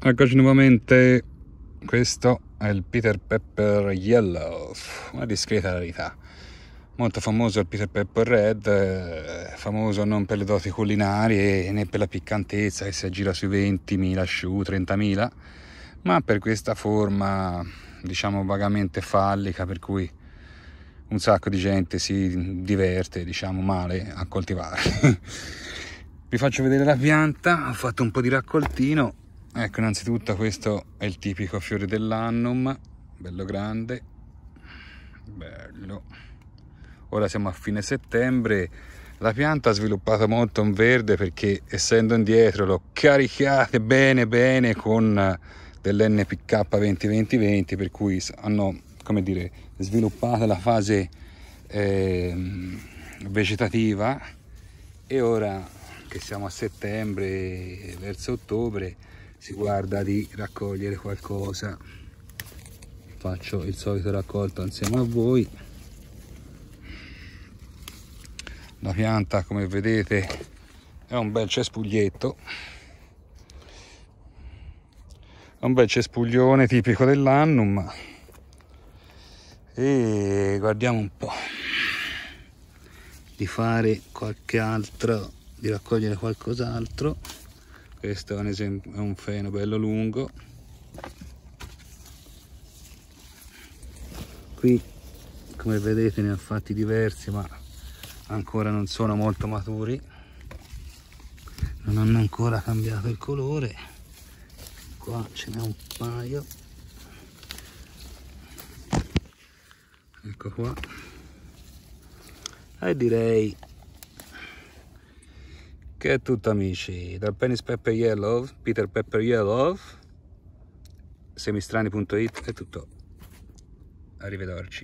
Eccoci nuovamente, questo è il Peter Pepper Yellow, una discreta rarità. Molto famoso il Peter Pepper Red, eh, famoso non per le doti culinarie né per la piccantezza che si aggira sui 20.000 sciù, 30.000, ma per questa forma diciamo vagamente fallica per cui un sacco di gente si diverte diciamo male a coltivare. Vi faccio vedere la pianta, ho fatto un po' di raccoltino Ecco, innanzitutto questo è il tipico fiore dell'annum, bello grande, bello. Ora siamo a fine settembre, la pianta ha sviluppato molto un verde perché essendo indietro l'ho caricata bene bene con dell'NPK 20-20-20 per cui hanno, come dire, sviluppato la fase eh, vegetativa e ora che siamo a settembre, verso ottobre, si guarda di raccogliere qualcosa faccio il solito raccolto insieme a voi la pianta come vedete è un bel cespuglietto è un bel cespuglione tipico dell'annum e guardiamo un po' di fare qualche altro di raccogliere qualcos'altro questo è un, esempio, è un freno bello lungo qui come vedete ne ho fatti diversi ma ancora non sono molto maturi non hanno ancora cambiato il colore qua ce n'è un paio ecco qua e direi che è tutto amici, dal Penis Pepper Yellow, Peter Pepper Yellow, semistrani.it è tutto. Arrivederci.